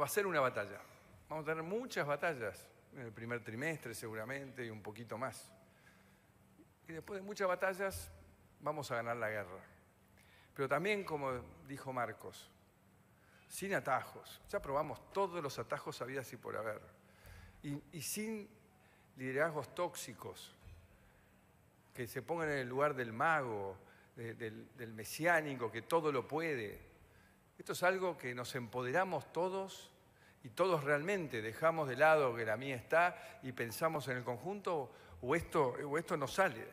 va a ser una batalla. Vamos a tener muchas batallas en el primer trimestre seguramente y un poquito más. Y después de muchas batallas vamos a ganar la guerra. Pero también, como dijo Marcos, sin atajos. Ya probamos todos los atajos habidas y por haber. Y, sin liderazgos tóxicos que se pongan en el lugar del mago, del mesiánico, que todo lo puede, esto es algo que nos empoderamos todos y todos realmente dejamos de lado que la mía está y pensamos en el conjunto o esto, o esto no sale.